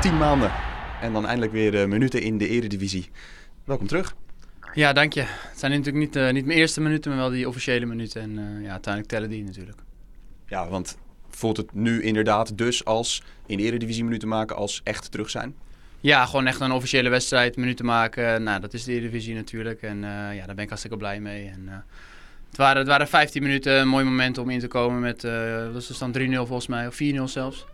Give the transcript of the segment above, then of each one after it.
tien maanden. En dan eindelijk weer eh, minuten in de eredivisie. Welkom terug. Ja, dank je. Het zijn natuurlijk niet, eh, niet mijn eerste minuten, maar wel die officiële minuten. En eh, ja, uiteindelijk tellen die natuurlijk. Ja, want voelt het nu inderdaad dus als in de eredivisie minuten maken als echt terug zijn? Ja, gewoon echt een officiële wedstrijd, minuten maken. Nou, dat is de Eredivisie natuurlijk. En ja, daar ben ik hartstikke blij mee. En, het, waren, het waren 15 minuten, een mooi moment om in te komen met... dat was dan 3-0 volgens mij, of 4-0 zelfs.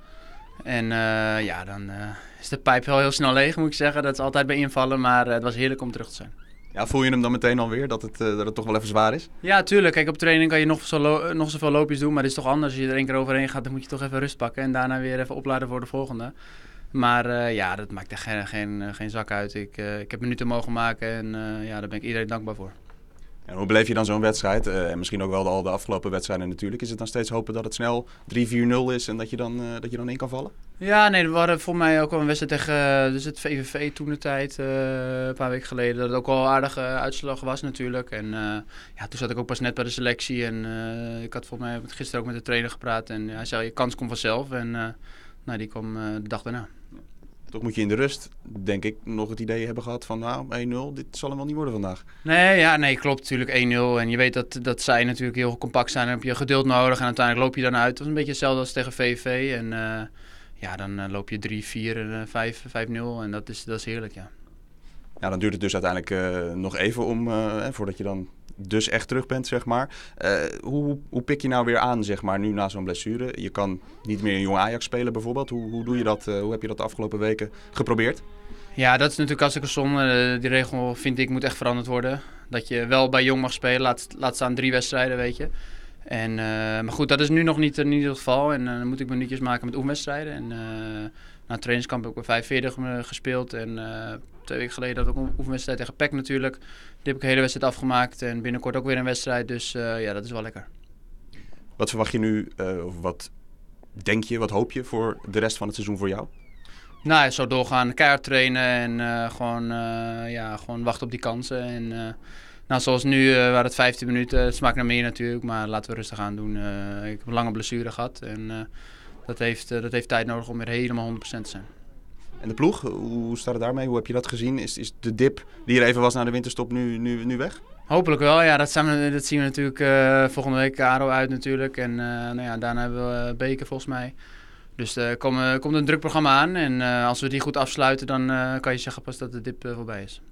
En eh, ja, dan eh, is de pijp wel heel snel leeg, moet ik zeggen. Dat is altijd bij invallen, maar eh, het was heerlijk om terug te zijn. Ja, voel je hem dan meteen alweer, dat het, dat het toch wel even zwaar is? Ja, tuurlijk. Kijk, op training kan je nog, zo nog zoveel loopjes doen, maar het is toch anders. Als je er één keer overheen gaat, dan moet je toch even rust pakken en daarna weer even opladen voor de volgende. Maar ja, dat maakt echt geen, geen, geen zak uit. Ik, ik heb minuten mogen maken en ja, daar ben ik iedereen dankbaar voor. En hoe beleef je dan zo'n wedstrijd? Eh, en misschien ook wel de, al de afgelopen wedstrijden natuurlijk. Is het dan steeds hopen dat het snel 3-4-0 is en dat je, dan, eh, dat je dan in kan vallen? Ja, nee, we waren voor mij ook al een wedstrijd tegen eh, dus het VVV toen de tijd, een paar weken geleden. Dat het ook al aardige uitslag was natuurlijk. En ja, toen zat ik ook pas net bij de selectie. En ik had volgens mij gisteren ook met de trainer gepraat. En hij zei, je kans komt vanzelf. En nou, die kwam de dag daarna. Toch moet je in de rust, denk ik, nog het idee hebben gehad van nou, 1-0, dit zal hem wel niet worden vandaag. Nee, ja, nee, klopt natuurlijk 1-0. En je weet dat, dat zij natuurlijk heel compact zijn en heb je geduld nodig. En uiteindelijk loop je dan uit. Dat was een beetje hetzelfde als tegen VV. En eh, ja, dan eh, loop je 3-4 en 5-0 en dat is, dat is heerlijk, ja ja, dan duurt het dus uiteindelijk eh, nog even om, eh, voordat je dan dus echt terug bent, zeg maar. Eh, hoe, hoe pik je nou weer aan, zeg maar, nu na zo'n blessure? Je kan niet meer een jong Ajax spelen bijvoorbeeld. Hoe, hoe doe je dat? hoe heb je dat de afgelopen weken geprobeerd? Ja, dat is natuurlijk hartstikke zonde. die regel vind ik moet echt veranderd worden. Dat je wel bij jong mag spelen, laat, laat staan drie wedstrijden, weet je. En, maar goed, dat is nu nog niet in ieder geval. En dan moet ik minuutjes maken met oefenwedstrijden. En uh, na trainingskamp heb ik 45 gespeeld en twee weken geleden had ook een oefenwedstrijd tegen PEC natuurlijk. Die heb ik de hele wedstrijd afgemaakt en binnenkort ook weer een wedstrijd. Dus eh, ja, dat is wel lekker. Wat verwacht je nu, eh, of wat denk je, wat hoop je voor de rest van het seizoen voor jou? Nou, zo doorgaan, keihard trainen en eh, gewoon, ja, gewoon wachten op die kansen. En, nou, zoals nu waren het 15 minuten, het smaakt naar meer natuurlijk, maar laten we rustig aan doen. ik heb een lange blessure gehad en dat, heeft, dat heeft tijd nodig om weer helemaal 100% te zijn. En de ploeg, hoe staat het daarmee? Hoe heb je dat gezien? Is, is de dip die er even was na de winterstop nu, nu, nu weg? Hopelijk wel, ja. Dat, dat zien we natuurlijk eh, volgende week Caro uit natuurlijk. En eh, nou ja, daarna hebben we eh, Beker volgens mij. Dus er komt een druk programma aan. En als we die goed afsluiten, dan kan je zeggen pas dat de dip voorbij is.